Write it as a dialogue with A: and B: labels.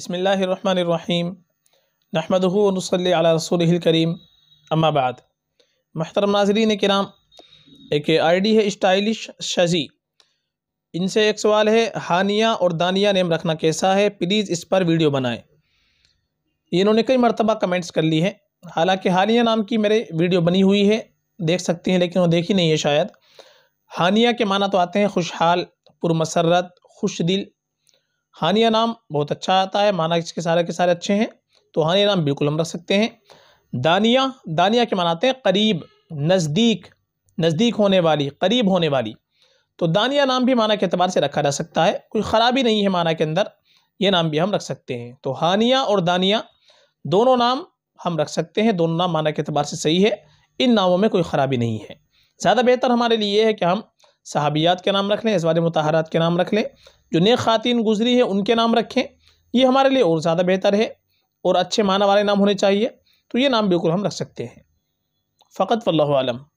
A: बसमीम नहमदूनसल रसूल करीम अम्माबाद महतरम नाजरीन कराम एक आई डी है स्टाइलिश शजी इनसे एक सवाल है हानिया और दानिया नेम रखना कैसा है प्लीज़ इस पर वीडियो बनाएं इन्होंने कई मरतबा कमेंट्स कर ली हैं हालांकि हानिया नाम की मेरे वीडियो बनी हुई है देख सकती हैं लेकिन वो देखी नहीं है शायद हानिया के माना तो आते हैं खुशहाल पुरमसरत खुश दिल हानिया नाम बहुत अच्छा आता है माना इसके सारे के सारे अच्छे हैं तो हानिया नाम बिल्कुल हम रख सकते हैं दानिया दानिया के मनाते हैं करीब नज़दीक नज़दीक होने वाली करीब होने वाली तो दानिया नाम भी माना के अतबार से रखा जा सकता है कोई ख़राबी नहीं है माना के अंदर ये नाम भी हम रख सकते हैं तो हानिया और दानिया दोनों नाम हम रख सकते हैं दोनों नाम माना के अतबार से सही है इन नामों में कोई ख़राबी नहीं है ज़्यादा बेहतर हमारे लिए है कि हम सहाबियात के नाम रख लें इसवार मतहरात के नाम रख लें जो नेक ख़ातिन गुजरी है उनके नाम रखें ये हमारे लिए और ज़्यादा बेहतर है और अच्छे माना वाले नाम होने चाहिए तो ये नाम बिल्कुल हम रख सकते हैं फ़कत वल्लम